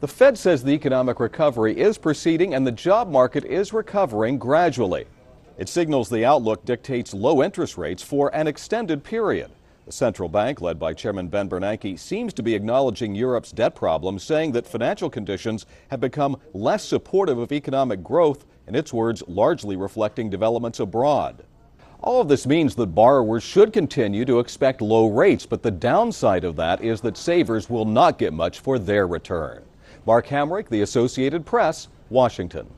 The Fed says the economic recovery is proceeding and the job market is recovering gradually. It signals the outlook dictates low interest rates for an extended period. The central bank, led by Chairman Ben Bernanke, seems to be acknowledging Europe's debt problem, saying that financial conditions have become less supportive of economic growth, in its words, largely reflecting developments abroad. All of this means that borrowers should continue to expect low rates, but the downside of that is that savers will not get much for their return. Mark Hamrick, The Associated Press, Washington.